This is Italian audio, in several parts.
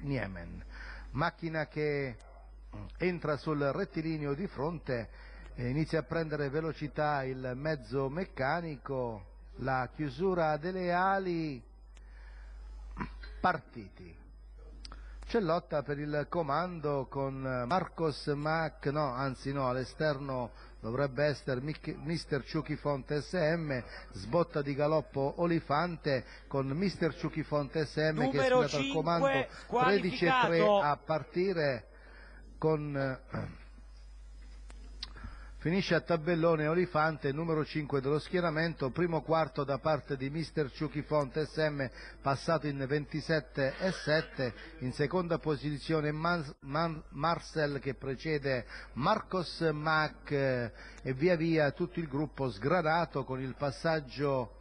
Niemen. Macchina che entra sul rettilineo di fronte, inizia a prendere velocità il mezzo meccanico, la chiusura delle ali, partiti. C'è lotta per il comando con eh, Marcos Mac, no, anzi no, all'esterno dovrebbe essere Mr. Ciuchifonte SM, sbotta di galoppo Olifante con Mr. Ciuchifonte SM Numero che è stato al comando 13-3 e a partire con... Eh, Finisce a tabellone Olifante, numero 5 dello schieramento, primo quarto da parte di Mr. Ciuchifonte SM, passato in 27,7, in seconda posizione Man Man Marcel che precede Marcos Mac eh, e via via tutto il gruppo sgradato con il passaggio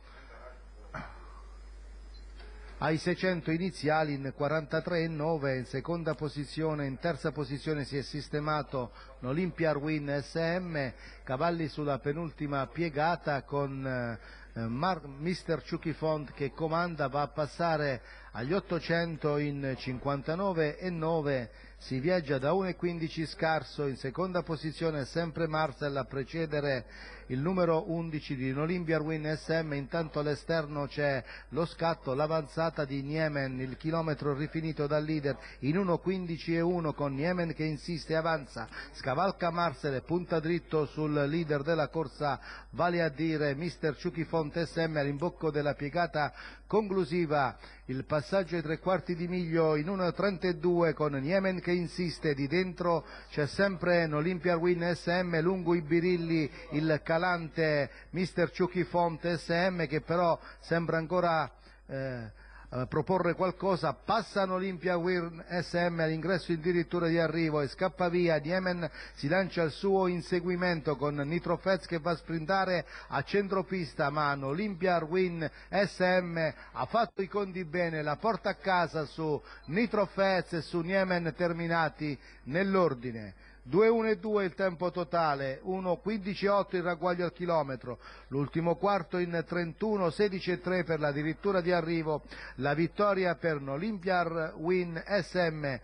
ai 600 iniziali in 43,9 in seconda posizione in terza posizione si è sistemato Ruin SM, cavalli sulla penultima piegata con eh, eh, Mr. mister Font che comanda va a passare agli 800 in 59,9, si viaggia da 1,15 scarso, in seconda posizione sempre Marcel a precedere il numero 11 di Olimpia Win SM, intanto all'esterno c'è lo scatto, l'avanzata di Niemen, il chilometro rifinito dal leader in 1.15 e 1 con Niemen che insiste e avanza, scavalca Marcel, e punta dritto sul leader della corsa, vale a dire mister Ciuchifont Contessa M. Rimbocco della piegata conclusiva, il passaggio ai tre quarti di miglio in 1.32 con Niemen che insiste, di dentro c'è sempre Olimpia Win SM, lungo i birilli il calante Mister Ciucchi Font SM che però sembra ancora... Eh, eh, proporre qualcosa, passano l'Impia Wirn SM all'ingresso addirittura di arrivo e scappa via, Niemen si lancia al suo inseguimento con Nitrofez che va a sprintare a centropista, ma l'Olimpia Arwin SM ha fatto i conti bene, la porta a casa su Nitrofez e su Niemen terminati nell'ordine. 2-1-2 il tempo totale, 1-15-8 il ragguaglio al chilometro, l'ultimo quarto in 31-16-3 per la dirittura di arrivo, la vittoria per l'Olympiar Win SM.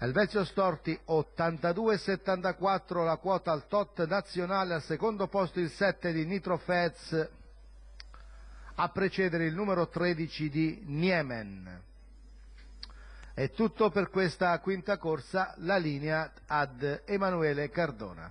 Elvezio Storti 82,74 la quota al tot nazionale, al secondo posto il 7 di Nitro Fez, a precedere il numero 13 di Niemen. È tutto per questa quinta corsa. La linea ad Emanuele Cardona.